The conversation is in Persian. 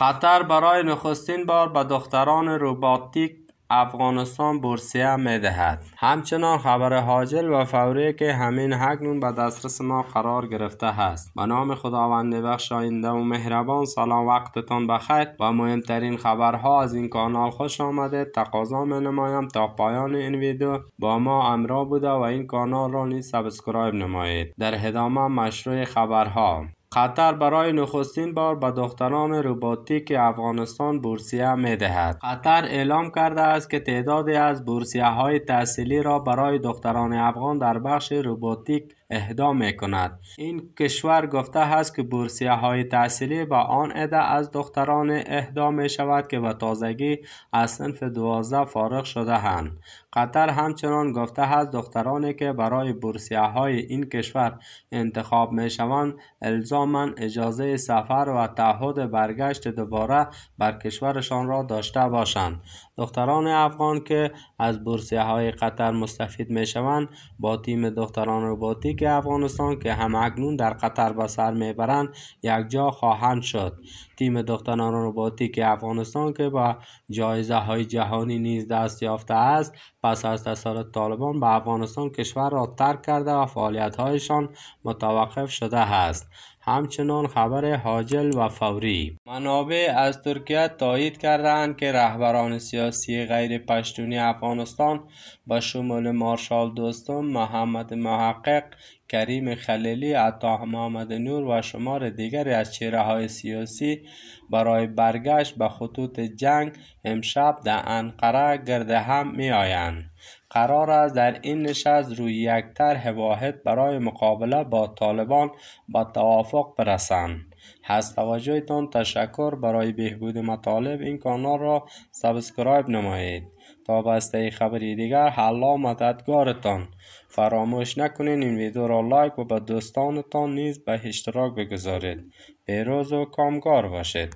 قطر برای نخستین بار به دختران روباتیک افغانستان بورسیه می دهد. همچنان خبر حاجل و فوری که همین هکنون به دسترس ما قرار گرفته است. به نام خداوند بخش آینده و مهربان سلام وقتتان بخیر و مهمترین خبرها از این کانال خوش آمده تقاضا می نمایم تا پایان این ویدیو با ما امرا بوده و این کانال را نیز سبسکرایب نمایید. در هدامه مشروع خبرها قطر برای نخستین بار به دختران روباتیک افغانستان بورسیه میدهد. دهد. قطر اعلام کرده است که تعدادی از بورسیه های تحصیلی را برای دختران افغان در بخش روباتیک اهدا می کند. این کشور گفته است که بورسیه های تحصیلی به آن عده از دختران اهدا می شود که به تازگی از صنف دوازده فارغ شده هند. قطر همچنان گفته است دخترانی که برای بورسیه های این کشور انتخاب می شوند الزام من اجازه سفر و تعهد برگشت دوباره بر کشورشان را داشته باشند دختران افغان که از بورسیه های قطر مستفید می شوند با تیم دختران روباتیک افغانستان که هم اکنون در قطر به سر می برند یکجا خواهند شد تیم دختران روباتیک افغانستان که با جایزه های جهانی نیز دست یافته است پس از تسلط طالبان به افغانستان کشور را ترک کرده و فعالیت هایشان متوقف شده است همچنان خبر حاجل و فوری منابع از ترکیه تایید کردند که رهبران سیاسی غیر پشتونی افغانستان با شمول مارشال دوستم محمد محقق کریم خلیلی عطا محمد نور و شمار دیگری از چهره های سیاسی برای برگشت به خطوط جنگ امشب در انقره گرد هم می آیند. قرار است در این نشست روی یک طرح واحد برای مقابله با طالبان با توافق برسند از توجهتان تشکر برای بهبود مطالب این کانال را سابسکرایب نمایید تا بسته خبری دیگر حالا مددگارتان فراموش نکنید این ویدیو را لایک و به دوستانتان نیز به اشتراک بگذارید پیروز و کامگار باشید